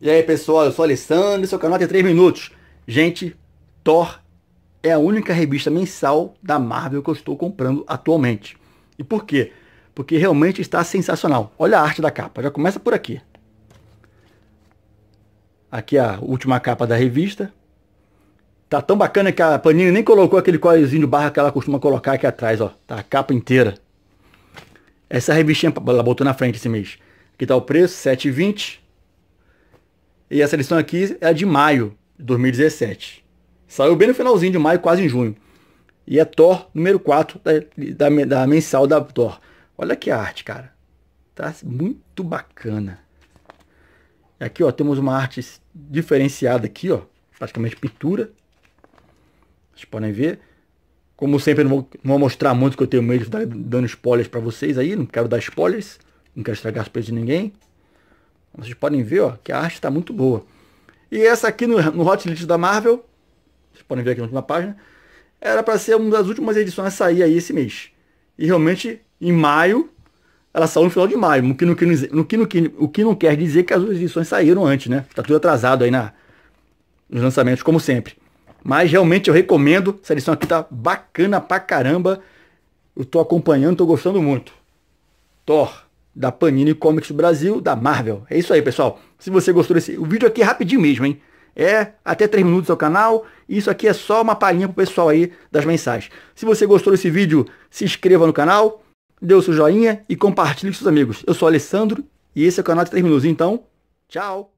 E aí pessoal, eu sou Alessandro, seu é canal tem 3 minutos. Gente, Thor é a única revista mensal da Marvel que eu estou comprando atualmente. E por quê? Porque realmente está sensacional. Olha a arte da capa, já começa por aqui. Aqui a última capa da revista. Tá tão bacana que a Panini nem colocou aquele códigozinho de barra que ela costuma colocar aqui atrás, ó. Tá a capa inteira. Essa revistinha ela botou na frente esse mês. Aqui tá o preço, 7,20. E essa eleição aqui é de maio de 2017. Saiu bem no finalzinho de maio, quase em junho. E é Thor número 4 da, da, da mensal da Thor. Olha que arte, cara. Tá muito bacana. Aqui, ó, temos uma arte diferenciada aqui, ó. Praticamente pintura. Vocês podem ver. Como sempre, não vou, não vou mostrar muito que eu tenho medo de dar dando spoilers para vocês aí. Não quero dar spoilers. Não quero estragar as surpresa de ninguém. Vocês podem ver ó, que a arte está muito boa. E essa aqui no, no Hot List da Marvel, vocês podem ver aqui na última página, era para ser uma das últimas edições a sair aí esse mês. E realmente, em maio, ela saiu no final de maio, o que não, no que, no que, o que não quer dizer que as outras edições saíram antes, né? está tudo atrasado aí na, nos lançamentos, como sempre. Mas realmente eu recomendo, essa edição aqui tá bacana pra caramba. Eu tô acompanhando, tô gostando muito. Thor, da Panini Comics Brasil, da Marvel. É isso aí, pessoal. Se você gostou desse o vídeo aqui é rapidinho mesmo, hein? É até 3 minutos ao canal. Isso aqui é só uma palhinha pro pessoal aí das mensagens. Se você gostou desse vídeo, se inscreva no canal, dê o seu joinha e compartilhe com seus amigos. Eu sou Alessandro e esse é o canal de 3 minutos. Então, tchau!